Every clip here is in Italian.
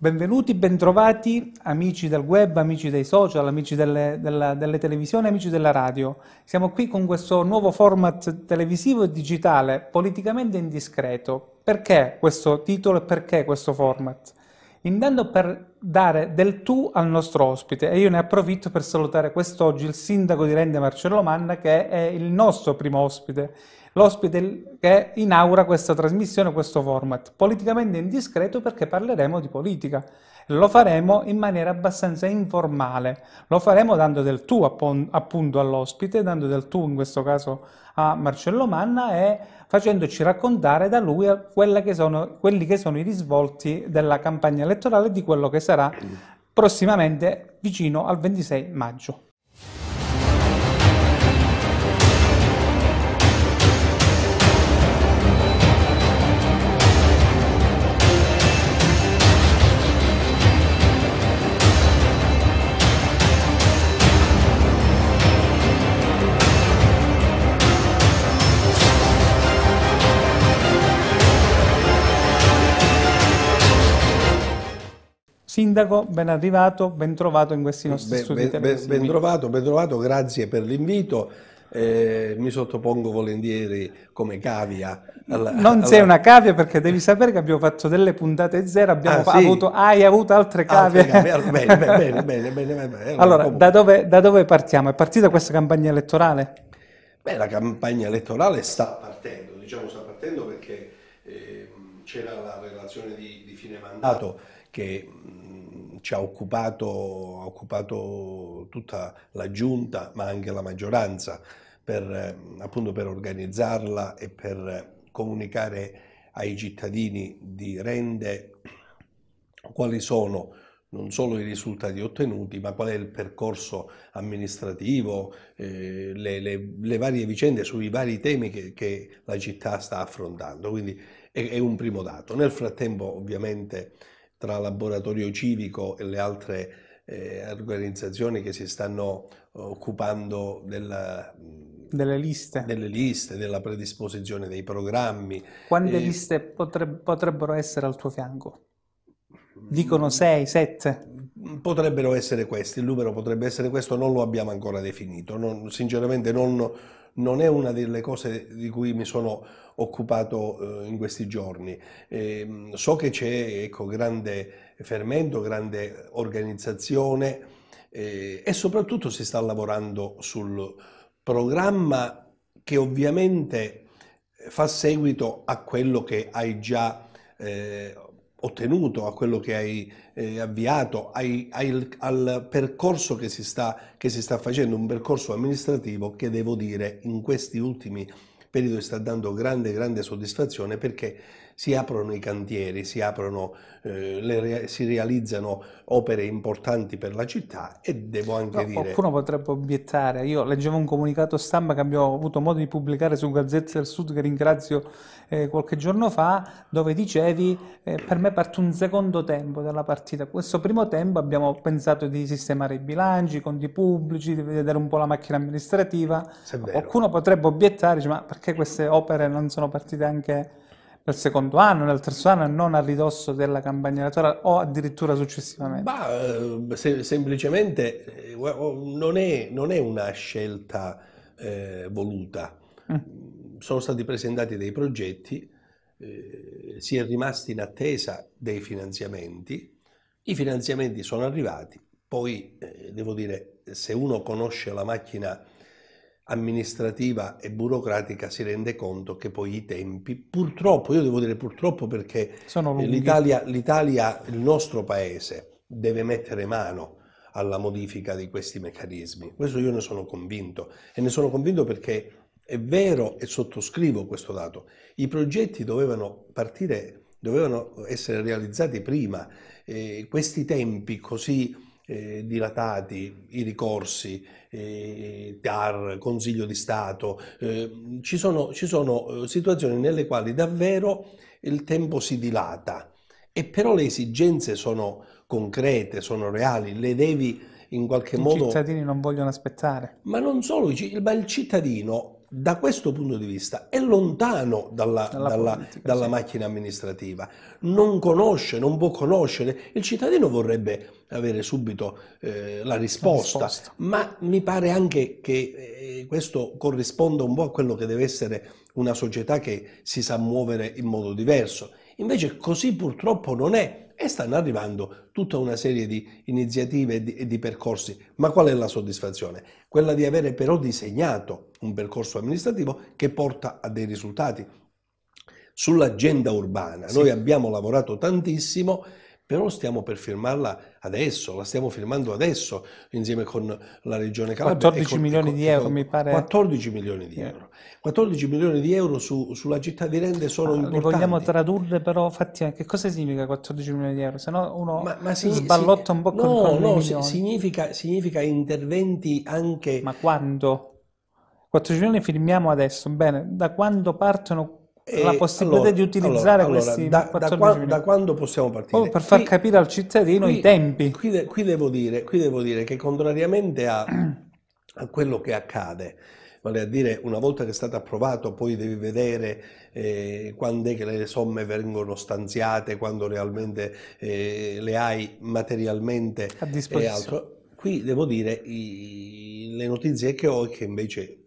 Benvenuti, bentrovati amici del web, amici dei social, amici delle, della, delle, televisioni, amici della radio. Siamo qui con questo nuovo format televisivo e digitale, politicamente indiscreto. Perché questo titolo e perché questo format? Intanto per dare del tu al nostro ospite e io ne approfitto per salutare quest'oggi il sindaco di Rende Marcello Manna che è il nostro primo ospite l'ospite che inaugura questa trasmissione, questo format, politicamente indiscreto perché parleremo di politica. Lo faremo in maniera abbastanza informale, lo faremo dando del tu appunto all'ospite, dando del tu in questo caso a Marcello Manna e facendoci raccontare da lui che sono, quelli che sono i risvolti della campagna elettorale di quello che sarà prossimamente vicino al 26 maggio. Sindaco, ben arrivato, ben trovato in questi nostri ben, studi ben, ben, trovato, ben trovato, grazie per l'invito. Eh, mi sottopongo volentieri come cavia. Alla, non alla... sei una cavia perché devi sapere che abbiamo fatto delle puntate zero, abbiamo ah, sì. avuto, hai avuto altre cavie. Altre cavie. bene, bene, bene, bene, Allora, allora da, dove, da dove partiamo? È partita questa campagna elettorale? Beh, la campagna elettorale sta partendo, diciamo sta partendo perché c'era la relazione di, di, fine mandato che mh, mm, ci ha occupato, ha occupato tutta la giunta ma anche la maggioranza per, eh, appunto per organizzarla e per eh, comunicare ai cittadini di Rende quali sono non solo i risultati ottenuti, ma qual è il percorso amministrativo, eh, le, le, le, varie vicende sui vari temi che, che la città sta affrontando. Quindi è, un primo dato. Nel frattempo ovviamente tra Laboratorio Civico e le altre eh, organizzazioni che si stanno occupando della, mm, delle, liste. delle liste, della predisposizione dei programmi. Quante e... Eh, liste potreb potrebbero essere al tuo fianco? Mm, Dicono 6, 7? Potrebbero essere questi, il numero potrebbe essere questo, non lo abbiamo ancora definito, non, sinceramente non, non, è una delle cose di cui mi sono occupato eh, in questi giorni. Eh, so che c'è ecco, grande fermento, grande organizzazione eh, e soprattutto si sta lavorando sul programma che ovviamente fa seguito a quello che hai già eh, ottenuto, a quello che hai eh, avviato, ai, ai, al percorso che si, sta, che si, sta, facendo, un percorso amministrativo che devo dire in questi ultimi periodi sta dando grande, grande soddisfazione perché si aprono i cantieri, si, aprono, eh, le, si realizzano opere importanti per la città e devo anche no, dire... Qualcuno potrebbe obiettare, io leggevo un comunicato stampa che abbiamo avuto modo di pubblicare su Gazzetta del Sud che ringrazio eh, qualche giorno fa, dove dicevi eh, per me parte un secondo tempo della partita, questo primo tempo abbiamo pensato di sistemare i bilanci, i conti pubblici, di vedere un po' la macchina amministrativa, qualcuno potrebbe obiettare, dice, ma perché queste opere non sono partite anche nel secondo anno, nel terzo anno e non a ridosso della campagna elettorale o addirittura successivamente? Bah, ehm, se, semplicemente eh, non è, non è, una scelta eh, voluta. Mm. Sono stati presentati dei progetti, eh, si è rimasti in attesa dei finanziamenti, i finanziamenti sono arrivati, poi eh, devo dire se uno conosce la macchina amministrativa e burocratica si rende conto che poi i tempi, purtroppo, io devo dire purtroppo perché l'Italia, l'Italia, il nostro paese, deve mettere mano alla modifica di questi meccanismi. Questo io ne sono convinto e ne sono convinto perché è vero e sottoscrivo questo dato. I progetti dovevano partire, dovevano essere realizzati prima. Eh, questi tempi così eh, dilatati i ricorsi, eh, TAR, Consiglio di Stato, eh, ci, sono, ci sono eh, situazioni nelle quali davvero il tempo si dilata e però le esigenze sono concrete, sono reali, le devi in qualche I modo... I cittadini non vogliono aspettare. Ma non solo, ma il cittadino da questo punto di vista è lontano dalla, dalla, dalla, politica, dalla sì. macchina amministrativa, non conosce, non può conoscere. Il cittadino vorrebbe avere subito eh, la, risposta, la, risposta, ma mi pare anche che eh, questo corrisponda un po' a quello che deve essere una società che si sa muovere in modo diverso. Invece così purtroppo non è e stanno arrivando tutta una serie di iniziative e di, e di percorsi. Ma qual è la soddisfazione? Quella di avere però disegnato un percorso amministrativo che porta a dei risultati. Sull'agenda urbana sì. noi abbiamo lavorato tantissimo però stiamo per firmarla adesso, la stiamo firmando adesso insieme con la Regione Calabria. 14 con, milioni con, di euro, con, mi pare. 14 milioni di eh. euro. 14 milioni di euro su, sulla città di Rende sono ah, importanti. Li vogliamo tradurre però, fatti, eh, che cosa significa 14 milioni di euro? Se no uno ma, ma si, sballotta si, un po' con No, no, significa, significa interventi anche... Ma quando? 14 milioni firmiamo adesso, bene, da quando partono e la possibilità allora, di utilizzare allora, questi da, da, quando, da, quando possiamo partire? Poi oh, per far qui, capire al cittadino qui, i tempi. Qui, de, qui, devo dire, qui devo dire che contrariamente a, a quello che accade, vale a dire una volta che è stato approvato poi devi vedere eh, quando è che le somme vengono stanziate, quando realmente eh, le hai materialmente a eh, disposizione. Qui devo dire i, le notizie che ho è che invece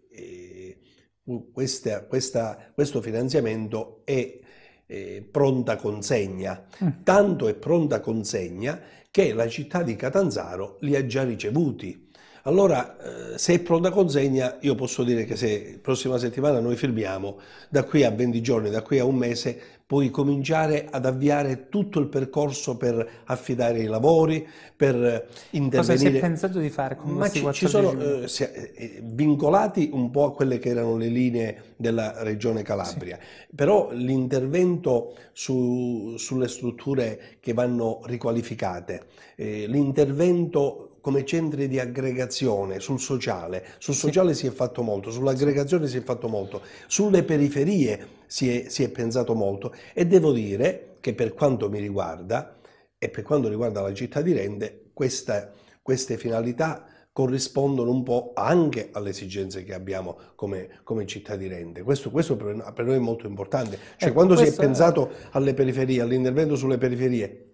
questa, questa, questo finanziamento è eh, pronta consegna. Mm. Tanto è pronta consegna che la città di Catanzaro li ha già ricevuti. Allora, eh, se è pronta consegna, io posso dire che se la prossima settimana noi firmiamo, da qui a 20 giorni, da qui a un mese, puoi cominciare ad avviare tutto il percorso per affidare i lavori, per eh, intervenire. Cosa si è pensato di fare con Ma questi ci, ci sono eh, si, eh, eh, vincolati un po' a quelle che erano le linee della regione Calabria, sì. però l'intervento su, sulle strutture che vanno riqualificate, eh, l'intervento come centri di aggregazione sul sociale, sul sociale sì. si è fatto molto, sull'aggregazione si è fatto molto, sulle periferie si è, si è pensato molto e devo dire che per quanto mi riguarda e per quanto riguarda la città di Rende, questa, queste finalità corrispondono un po' anche alle esigenze che abbiamo come, come città di Rende. Questo, questo per, noi è molto importante. Cioè, ecco, quando si è pensato è... alle periferie, all'intervento sulle periferie,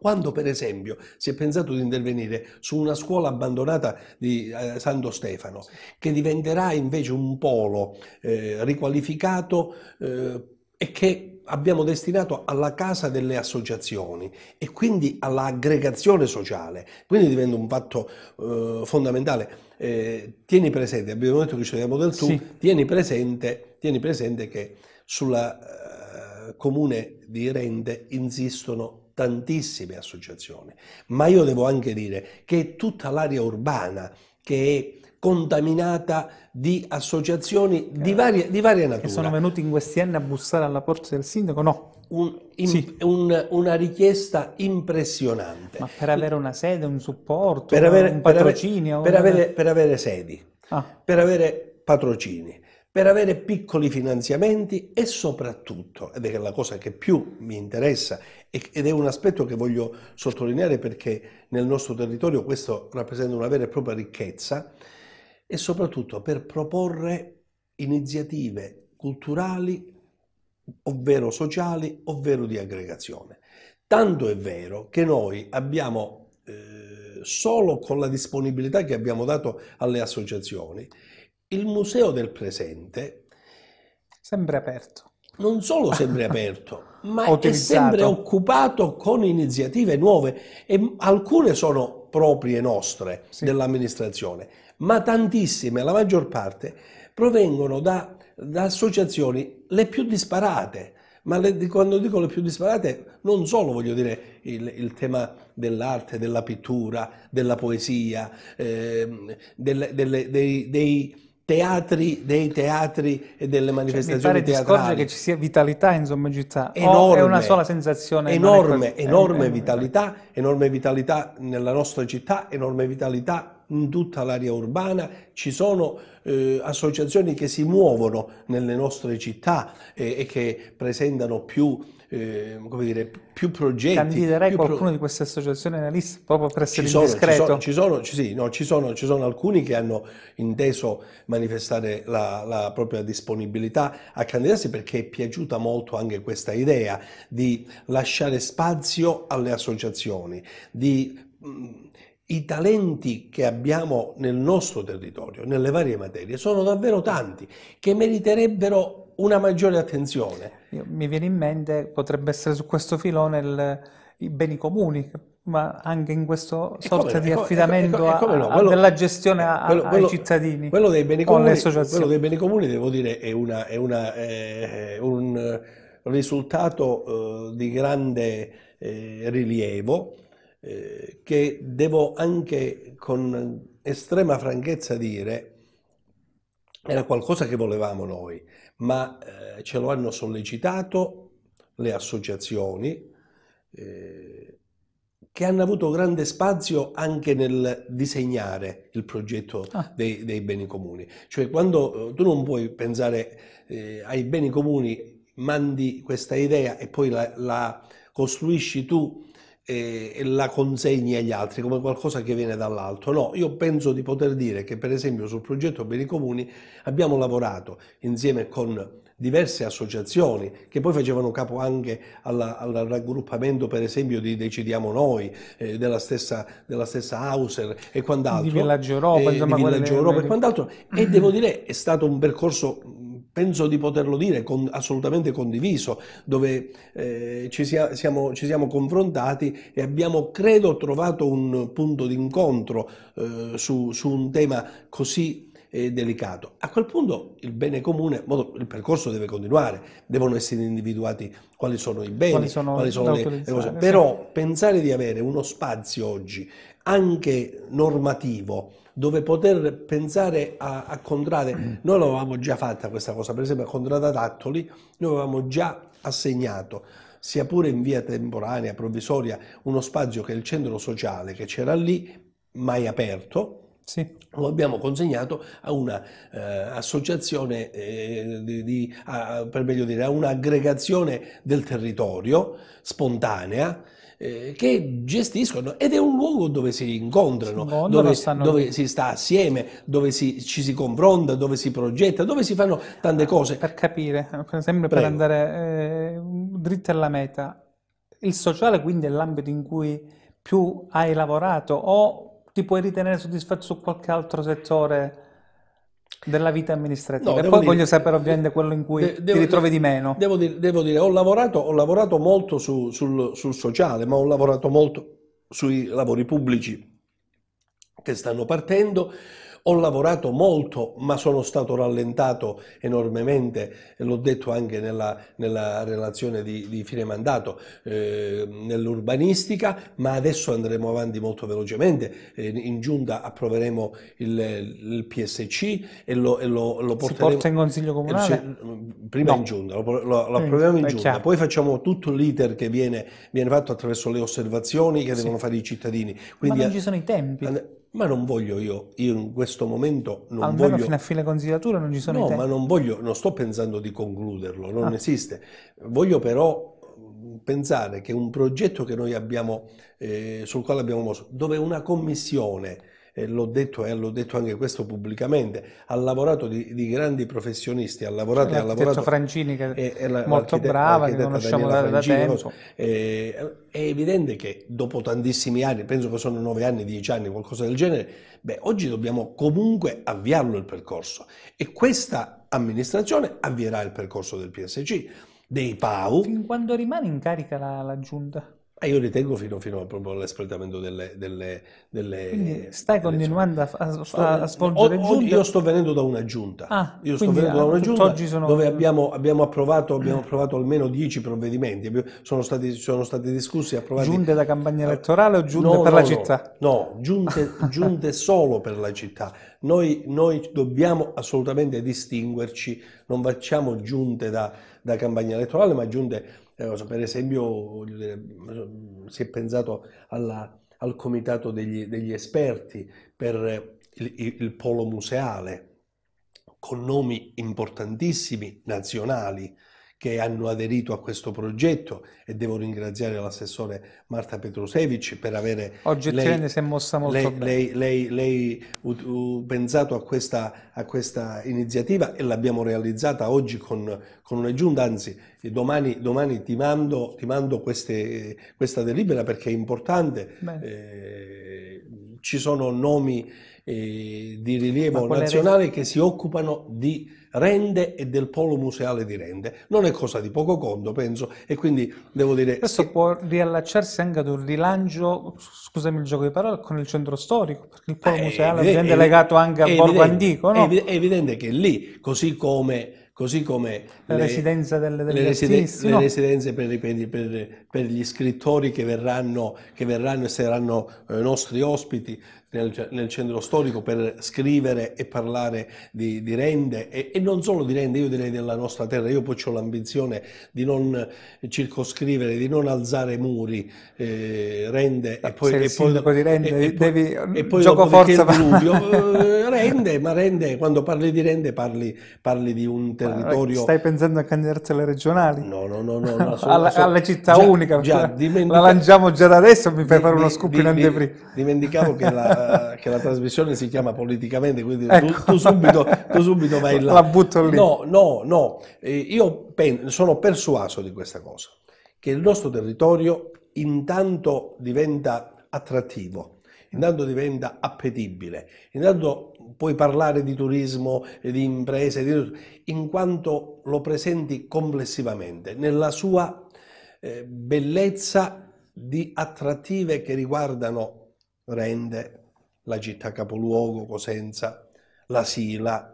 quando per esempio si è pensato di intervenire su una scuola abbandonata di eh, Santo Stefano, che diventerà invece un polo eh, riqualificato eh, e che abbiamo destinato alla casa delle associazioni e quindi all'aggregazione sociale, quindi diventa un fatto eh, fondamentale. Eh, tieni presente, abbiamo detto che ci vediamo del tu, sì. tieni, presente, tieni presente che sulla eh, comune di Rende insistono tantissime associazioni, ma io devo anche dire che tutta l'area urbana che è contaminata di associazioni okay. di, varie, di varia natura. Che sono venuti in questi anni a bussare alla porta del sindaco? No. Un, in, sì. un, una richiesta impressionante. Ma per avere una sede, un supporto, avere, un patrocinio? Per, avere, una... per avere sedi, ah. per avere patrocini per avere piccoli finanziamenti e soprattutto, ed è la cosa che più mi interessa ed è un aspetto che voglio sottolineare perché nel nostro territorio questo rappresenta una vera e propria ricchezza, e soprattutto per proporre iniziative culturali, ovvero sociali, ovvero di aggregazione. Tanto è vero che noi abbiamo, eh, solo con la disponibilità che abbiamo dato alle associazioni, il museo del presente... sembra aperto. Non solo sempre aperto, ma Utilizzato. è sempre occupato con iniziative nuove e alcune sono proprie nostre sì. dell'amministrazione, ma tantissime, la maggior parte, provengono da, da associazioni le più disparate, ma le, quando dico le più disparate non solo voglio dire il, il tema dell'arte, della pittura, della poesia, eh, delle, delle, dei, dei, teatri dei teatri e delle manifestazioni cioè, mi pare teatrali. Mi scorgere che ci sia vitalità in Somma Gizzà. Enorme, è una sola sensazione. Enorme, enorme, enorme eh, eh, eh. vitalità, enorme vitalità nella nostra città, enorme vitalità in tutta l'area urbana, ci sono eh, associazioni che si muovono nelle nostre città eh, e che presentano più eh, come dire, più progetti. Candiderei più qualcuno pro... di queste associazioni nella lista proprio per essere ci sono, indiscreto? Ci sono, ci sono, sì, no, ci, sono, ci sono alcuni che hanno inteso manifestare la, la, propria disponibilità a candidarsi perché è piaciuta molto anche questa idea di lasciare spazio alle associazioni, di mm, i talenti che abbiamo nel nostro territorio, nelle varie materie, sono davvero tanti, che meriterebbero una maggiore attenzione. Mi viene in mente, potrebbe essere su questo filone il, i beni comuni, ma anche in questo sorta come, di affidamento e come, e come, no, quello, a, della gestione a, quello, quello, ai cittadini quello dei beni comuni, quello dei beni comuni devo dire è, una, è, una, è un risultato eh, di grande eh, rilievo eh, che devo anche con estrema franchezza dire era qualcosa che volevamo noi, ma eh, ce lo hanno sollecitato le associazioni eh, che hanno avuto grande spazio anche nel disegnare il progetto ah. dei, dei, beni comuni. Cioè quando eh, tu non puoi pensare eh, ai beni comuni, mandi questa idea e poi la, la costruisci tu e, la consegni agli altri come qualcosa che viene dall'alto. No, io penso di poter dire che per esempio sul progetto Beni Comuni abbiamo lavorato insieme con diverse associazioni che poi facevano capo anche alla, al raggruppamento per esempio di Decidiamo Noi, eh, della, stessa, della stessa Hauser e quant'altro. Di Villaggio Europa. Eh, insomma, di Villaggio Europa e quant'altro. E devo dire è stato un percorso penso di poterlo dire, con, assolutamente condiviso, dove eh, ci, sia, siamo, ci, siamo, confrontati e abbiamo, credo, trovato un punto d'incontro eh, su, su, un tema così eh, delicato. A quel punto il bene comune, il percorso deve continuare, devono essere individuati quali sono i beni, quali sono, quali sono le, le cose. Però sì. pensare di avere uno spazio oggi, anche normativo, dove poter pensare a, a contrarre. Noi l'avevamo già fatta questa cosa, per esempio a Contrada Tattoli noi avevamo già assegnato sia pure in via temporanea, provvisoria, uno spazio che è il centro sociale che c'era lì, mai aperto, sì. lo abbiamo consegnato a un'associazione, eh, eh, per meglio dire, a un'aggregazione del territorio spontanea, eh, che gestiscono ed è un luogo dove si incontrano, si dove, dove si sta assieme, dove si, ci si confronta, dove si progetta, dove si fanno tante ah, cose. Per capire, sempre Prego. per andare eh, dritti alla meta, il sociale quindi è l'ambito in cui più hai lavorato o ti puoi ritenere soddisfatto su qualche altro settore? Della vita amministrativa. No, e poi dire, voglio sapere ovviamente quello in cui devo, ti ritrovi di meno. Devo dire, devo dire ho, lavorato, ho, lavorato, molto su, sul, sul sociale, ma ho lavorato molto sui lavori pubblici che stanno partendo. Ho lavorato molto, ma sono stato rallentato enormemente, l'ho detto anche nella, nella relazione di, di fine mandato, eh, nell'urbanistica, ma adesso andremo avanti molto velocemente. Eh, in giunta approveremo il, il PSC e lo, e lo, lo porteremo... Si porta in Consiglio Comunale? Eh, mm, prima no. in giunta, lo, lo, lo approviamo in eh, giunta, poi facciamo tutto l'iter che viene, viene fatto attraverso le osservazioni che sì. devono fare i cittadini. Quindi, ma non ci sono i tempi? And- ma non voglio io, io in questo momento non Almeno voglio... fino a fine consigliatura non ci sono No, ma non voglio, non sto pensando di concluderlo, non ah. esiste. Voglio però mm, pensare che un progetto che noi abbiamo, eh, sul quale abbiamo mosso, dove una commissione l'ho detto e l'ho detto anche questo pubblicamente, ha lavorato di, di grandi professionisti, ha lavorato e ha certo, lavorato... Francini che è, è la, molto brava, che conosciamo da, da tempo. Eh, è evidente che dopo tantissimi anni, penso che sono nove anni, dieci anni, qualcosa del genere, beh, oggi dobbiamo comunque avviarlo il percorso e questa amministrazione avvierà il percorso del PSC, dei PAU. Fin quando rimane in carica la, la giunta? E ah, io ritengo fino, fino all'espletamento delle, delle, delle, stai delle continuando a, a, ah, sto, a svolgere o, giunta? Io sto venendo da una giunta. Ah, io sto venendo da ah, una giunta sono... dove abbiamo, abbiamo, approvato, abbiamo, approvato, almeno dieci provvedimenti. Sono stati, sono stati discussi e approvati. Giunte da campagna elettorale o giunte no, per no, la città? No, no giunte, giunte solo per la città. Noi, noi, dobbiamo assolutamente distinguerci, non facciamo giunte da, da campagna elettorale, ma giunte eh, per esempio, dire, mm, si è pensato alla, al comitato degli, degli esperti per il, il, polo museale, con nomi importantissimi nazionali, che hanno aderito a questo progetto e devo ringraziare l'assessore Marta Petrusevic per avere Oggi lei, si è mossa molto lei, bene. Lei, lei, lei uh, uh, pensato a questa, a questa, iniziativa e l'abbiamo realizzata oggi con, con una giunta, anzi domani, domani ti mando, ti mando queste, questa delibera perché è importante, eh, ci sono nomi eh, di rilievo nazionale che si occupano di Rende e del Polo Museale di Rende. Non è cosa di poco conto, penso, e quindi devo dire... Questo può riallacciarsi anche ad un rilancio, scusami il gioco di parole, con il centro storico, perché il Polo eh, Museale è, evidente, è legato anche al Borgo Antico, no? È evidente che lì, così come così come le, residenze, delle, delle le artisti, le no? residenze per, per, per, gli scrittori che verranno, che verranno e saranno eh, nostri ospiti, nel, cioè, nel, centro storico per scrivere e parlare di, di rende e, e, non solo di rende, io direi della nostra terra. Io poi ho l'ambizione di non circoscrivere, di non alzare muri, eh, rende e ah, poi... E poi, di rende, e, devi, e mm, poi gioco forza. Dubbio, eh, rende, ma rende, quando parli di rende parli, parli di un eh, territorio... Ma stai pensando a candidarsi alle regionali? No, no, no, no. no alla, so, alla, città già, unica, già, la lanciamo già da adesso, mi fai di, fare uno scoop di, in anteprima. Dimenticavo che la... Eh, che la trasmissione si chiama politicamente, quindi ecco. tu, tu, subito, tu subito vai là. La butto lì. No, no, no. Eh, io sono persuaso di questa cosa, che il nostro territorio intanto diventa attrattivo, intanto diventa appetibile, intanto puoi parlare di turismo, di imprese, di... in quanto lo presenti complessivamente, nella sua eh, bellezza di attrattive che riguardano rende, la città capoluogo, Cosenza, la Sila,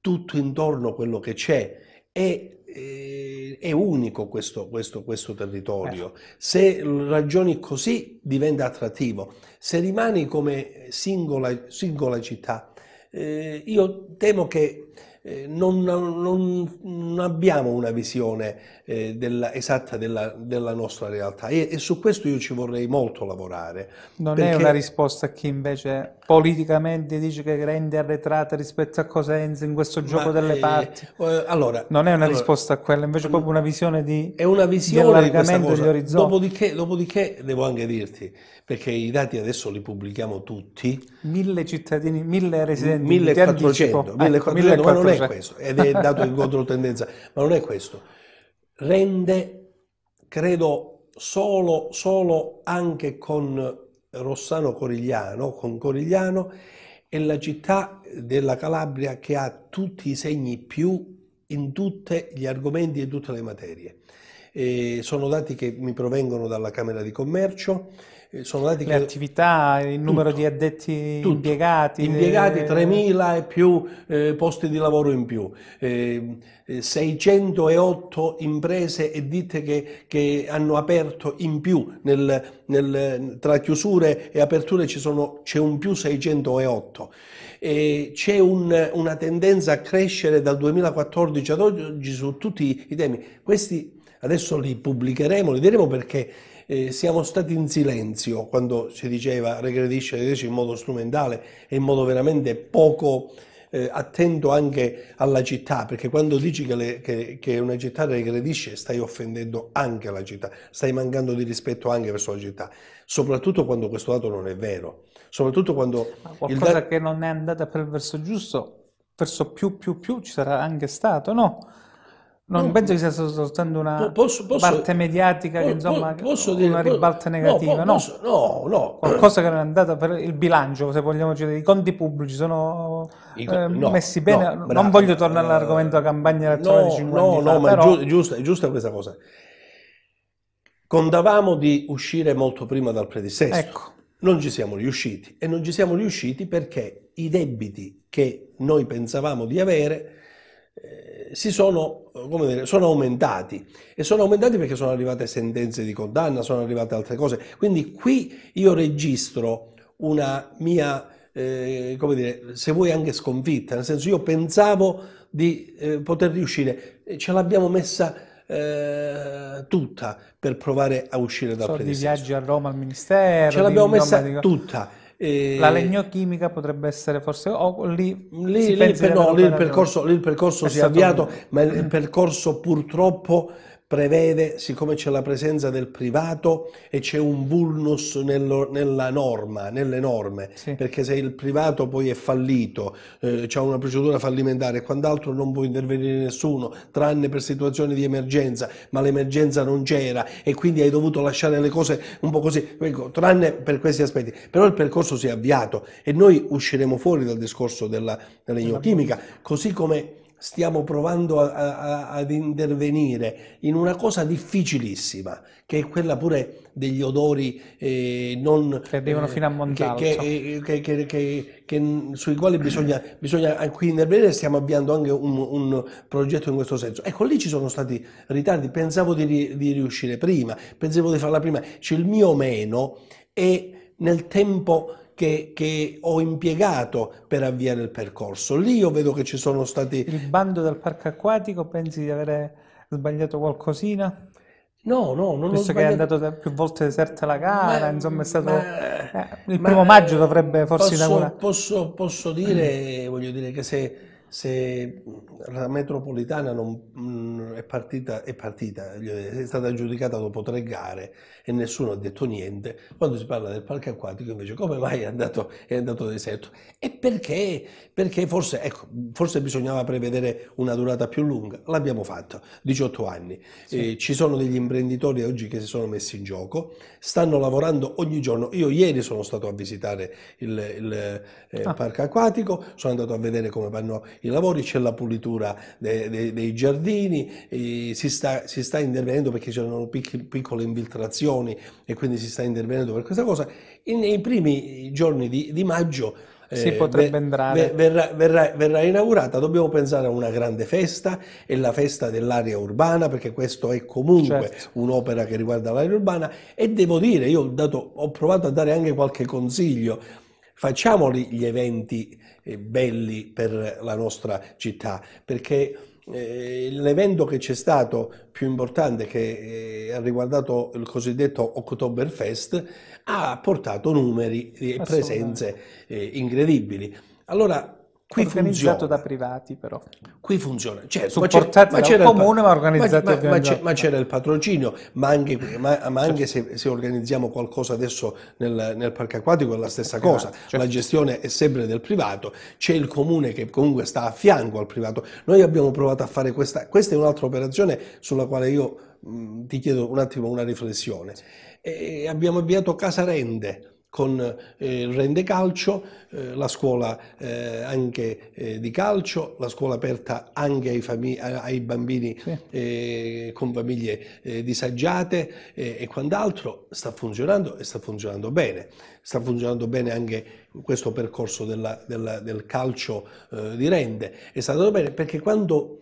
tutto intorno a quello che c'è. È, eh, è, unico questo, questo, questo territorio. Eh. Se ragioni così diventa attrattivo, se rimani come singola, singola città, eh, io temo che eh, non, non, non, abbiamo una visione eh, della, esatta della, della, nostra realtà e, e, su questo io ci vorrei molto lavorare. Non perché... è una risposta a chi invece politicamente dice che rende arretrata rispetto a Cosenza in questo gioco Ma, delle eh, parti. Eh, allora, non è una allora, risposta a quella, invece è proprio una visione di, è una visione di allargamento di orizzonte. Dopodiché, dopodiché devo anche dirti, perché i dati adesso li pubblichiamo tutti. Mille cittadini, mille residenti. 1400, 1400, ecco, 1400, 1400 cioè, è questo, ed è dato in controtendenza, ma non è questo. Rende, credo, solo, solo anche con Rossano Corigliano, con Corigliano, è la città della Calabria che ha tutti i segni più in tutti gli argomenti e tutte le materie. E sono dati che mi provengono dalla Camera di Commercio, eh, sono andati... Le che... attività, il numero tutto, di addetti tutto. impiegati... Impiegati le... 3.000 e più eh, posti di lavoro in più, eh, 608 eh, imprese e ditte che, che hanno aperto in più, nel, nel, tra chiusure e aperture c'è un più 608. c'è un, una tendenza a crescere dal 2014 ad oggi su tutti i temi. Questi adesso li pubblicheremo, li diremo perché eh, siamo stati in silenzio quando si diceva regredisce, regredisce in modo strumentale e in modo veramente poco eh, attento anche alla città, perché quando dici che, le, che, che una città regredisce stai offendendo anche la città, stai mancando di rispetto anche verso la città, soprattutto quando questo dato non è vero, soprattutto quando... Ma qualcosa dato... che non è andata per il verso giusto, verso più più più ci sarà anche stato, no? Non no, penso che sia soltanto una posso, posso, parte mediatica po, che insomma posso dire, una ribalta negativa, no, posso, no, no, Qualcosa che non è andata per il bilancio, se vogliamo dire, i conti pubblici sono I, eh, no, messi bene. No, non voglio tornare eh, all'argomento della campagna elettorale no, di 5 no, No, no, ma però... è, giusta, è giusta questa cosa. Contavamo di uscire molto prima dal predissesto. Ecco. Non ci siamo riusciti e non ci siamo riusciti perché i debiti che noi pensavamo di avere... Eh, si sono, eh, dire, sono, aumentati e sono aumentati perché sono arrivate sentenze di condanna, sono arrivate altre cose. Quindi qui io registro una mia, eh, come dire, se vuoi anche sconfitta, nel senso io pensavo di eh, poter riuscire, ce l'abbiamo messa eh, tutta per provare a uscire dal so, predissesso. di viaggi a Roma al Ministero. Ce l'abbiamo messa di... tutta la legnochimica potrebbe essere forse... Oh, lì, lì, lì, no, lì il percorso, lì il percorso si è avviato, un... ma il, il percorso purtroppo prevede, siccome c'è la presenza del privato e c'è un vulnus nel, nella norma, nelle norme, sì. perché se il privato poi è fallito, eh, c'è una procedura fallimentare e quant'altro non può intervenire nessuno, tranne per situazioni di emergenza, ma l'emergenza non c'era e quindi hai dovuto lasciare le cose un po' così, ecco, tranne per questi aspetti. Però il percorso si è avviato e noi usciremo fuori dal discorso della, della della chimica, così come stiamo provando a, a, ad intervenire in una cosa difficilissima, che è quella pure degli odori eh, non... Che arrivano eh, fino a Montalto. Eh, sui quali bisogna, bisogna qui intervenire, stiamo avviando anche un, un, progetto in questo senso. Ecco, lì ci sono stati ritardi, pensavo di, di riuscire prima, pensavo di farla prima, cioè il mio meno è nel tempo che, che, ho impiegato per avviare il percorso. Lì io vedo che ci sono stati... Il bando del parco acquatico, pensi di aver sbagliato qualcosina? No, no, non Visto ho che è andato più volte deserta la gara, ma, insomma è stato... Ma, eh, il primo ma, maggio dovrebbe forse posso, Posso, posso dire, mm. voglio dire, che se se la metropolitana non, mm, è, partita, è partita, è stata giudicata dopo tre gare e nessuno ha detto niente, quando si parla del parco acquatico invece come mai è andato, è andato deserto? E perché? Perché forse, ecco, forse, bisognava prevedere una durata più lunga, l'abbiamo fatto, 18 anni, sì. eh, ci sono degli imprenditori oggi che si sono messi in gioco, stanno lavorando ogni giorno, io ieri sono stato a visitare il, il eh, ah. parco acquatico, sono andato a vedere come vanno i lavori, c'è la pulitura dei, dei, dei giardini, si sta, si sta, intervenendo perché c'erano piccole infiltrazioni e quindi si sta intervenendo per questa cosa. E nei primi giorni di, di maggio eh, si potrebbe andare. Verrà, verrà, verrà, inaugurata. Dobbiamo pensare a una grande festa e la festa dell'area urbana, perché questo è comunque certo. un'opera che riguarda l'area urbana. E devo dire, io ho, dato, ho provato a dare anche qualche consiglio facciamoli gli eventi eh, belli per la nostra città, perché eh, l'evento che c'è stato più importante che eh, ha riguardato il cosiddetto Oktoberfest ha portato numeri e presenze incredibili. Allora Qui organizzato funziona. da privati però. Qui funziona, certo, supportato ma c'è, dal comune ma organizzato ma, ma, ma c'era il patrocinio, ma anche, ma, ma anche certo. se, se, organizziamo qualcosa adesso nel, nel, parco acquatico è la stessa esatto, cosa, certo. la gestione è sempre del privato, c'è il comune che comunque sta a fianco al privato, noi abbiamo provato a fare questa, questa è un'altra operazione sulla quale io mh, ti chiedo un attimo una riflessione, e abbiamo avviato Casarende, con eh, Rende Calcio, eh, la scuola eh, anche eh, di calcio, la scuola aperta anche ai, ai bambini sì. Eh, con famiglie eh, disagiate eh, e quant'altro, sta funzionando e sta funzionando bene. Sta funzionando bene anche questo percorso della, della, del calcio di Rende. È stato bene perché quando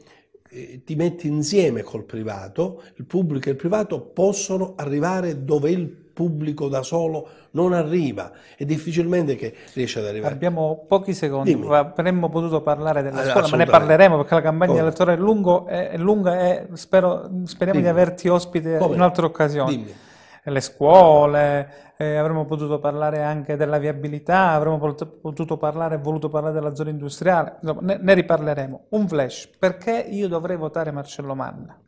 ti metti insieme col privato, il pubblico e il privato possono arrivare dove il pubblico da solo non arriva e difficilmente che riesce ad arrivare. Abbiamo pochi secondi, Dimmi. avremmo potuto parlare della allora, scuola, ma ne parleremo perché la campagna Come? elettorale è, lunga e spero, speriamo Dimmi. di averti ospite Come? in un'altra occasione. Dimmi. Le scuole, eh, avremmo potuto parlare anche della viabilità, avremmo potuto parlare e voluto parlare della zona industriale, insomma ne, ne riparleremo. Un flash, perché io dovrei votare Marcello Manna?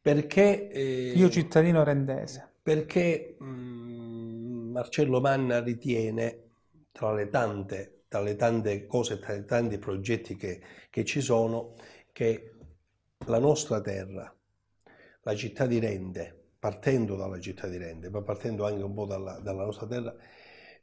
Perché... Eh... Io cittadino rendese perché mh, mm, Marcello Manna ritiene, tra le tante, tra le tante cose, tra i tanti progetti che, che ci sono, che la nostra terra, la città di Rende, partendo dalla città di Rende, ma partendo anche un po' dalla, dalla nostra terra,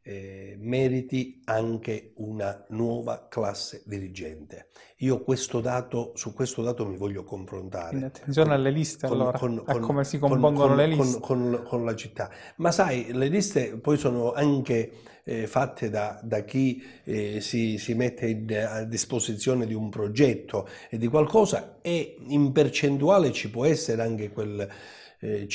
eh, meriti anche una nuova classe dirigente. Io questo dato, su questo dato mi voglio confrontare. In attenzione alle liste, con, allora, con, a come si compongono le liste. Con, la città. Ma sai, le liste poi sono anche eh, fatte da, da chi eh, si, si, mette in, a disposizione di un progetto e di qualcosa e in percentuale ci può essere anche quel 5-10%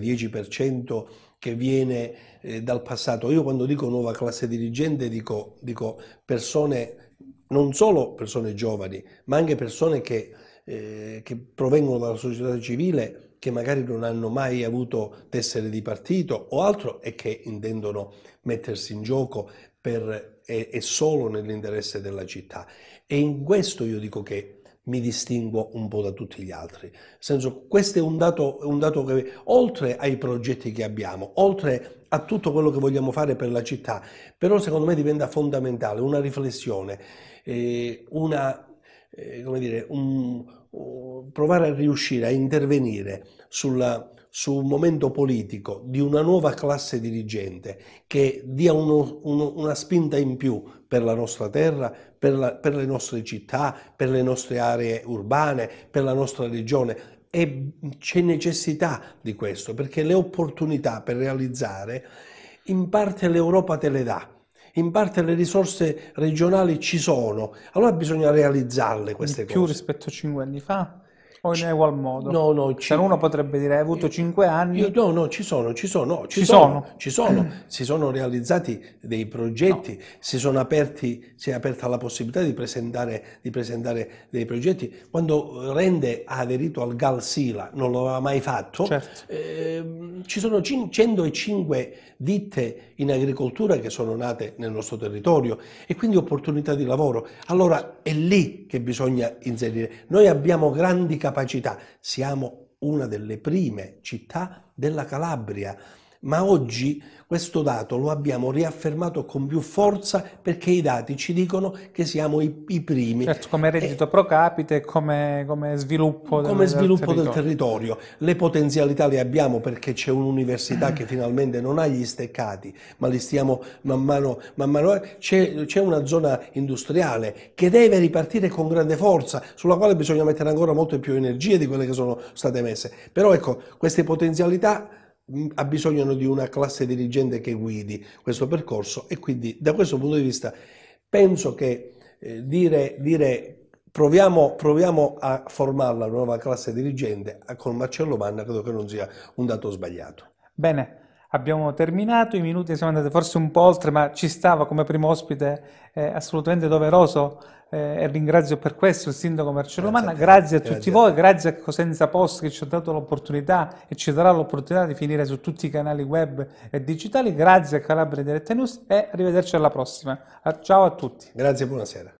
eh, che viene eh, dal passato. Io quando dico nuova classe dirigente dico, dico persone, non solo persone giovani, ma anche persone che, eh, che provengono dalla società civile che magari non hanno mai avuto tessere di partito o altro e che intendono mettersi in gioco per, e, e solo nell'interesse della città. E in questo io dico che mi distingo un po' da tutti gli altri. Nel senso, questo è un dato, un dato che, oltre ai progetti che abbiamo, oltre a tutto quello che vogliamo fare per la città, però secondo me diventa fondamentale una riflessione, eh, una, eh, come dire, un, provare a riuscire a intervenire sulla, su un momento politico di una nuova classe dirigente che dia uno, uno, una spinta in più per la nostra terra, per, la, per, le nostre città, per le nostre aree urbane, per la nostra regione. E c'è necessità di questo perché le opportunità per realizzare in parte l'Europa te le dà in parte le risorse regionali ci sono, allora bisogna realizzarle queste di cose. Più rispetto a cinque anni fa, o in ugual modo? No, no. Cioè, ci... uno potrebbe dire hai avuto cinque anni. Io, no, no, ci sono, ci sono, ci, ci sono, sono, ci sono. si sono realizzati dei progetti, no. si sono aperti, si è aperta la possibilità di presentare, di presentare dei progetti. Quando Rende ha aderito al Gal Sila, non lo aveva mai fatto, certo. eh, ci sono 105 ditte in agricoltura che sono nate nel nostro territorio e quindi opportunità di lavoro. Allora è lì che bisogna inserire. Noi abbiamo grandi capacità capacità. Siamo una delle prime città della Calabria ma oggi questo dato lo abbiamo riaffermato con più forza perché i dati ci dicono che siamo i, i primi. Certo, come reddito e, pro capite, come, come sviluppo, come del, sviluppo del, territorio. del, territorio. Le potenzialità le abbiamo perché c'è un'università che finalmente non ha gli steccati, ma li stiamo man mano... Man mano eh, c'è una zona industriale che deve ripartire con grande forza, sulla quale bisogna mettere ancora molte più energie di quelle che sono state messe. Però ecco, queste potenzialità Mm, ha bisogno di una classe dirigente che guidi questo percorso e quindi da questo punto di vista penso che eh, dire, dire proviamo, proviamo, a formare la nuova classe dirigente con Marcello Manna credo che non sia un dato sbagliato. Bene abbiamo terminato, i minuti siamo andati forse un po' oltre, ma ci stava come primo ospite eh, assolutamente doveroso eh, e ringrazio per questo il sindaco Marcello Manna, a grazie a tutti a voi, grazie a Cosenza Post che ci ha dato l'opportunità e ci darà l'opportunità di finire su tutti i canali web e digitali, grazie a Calabria Diretta News e arrivederci alla prossima. Ah, ciao a tutti. Grazie, buonasera.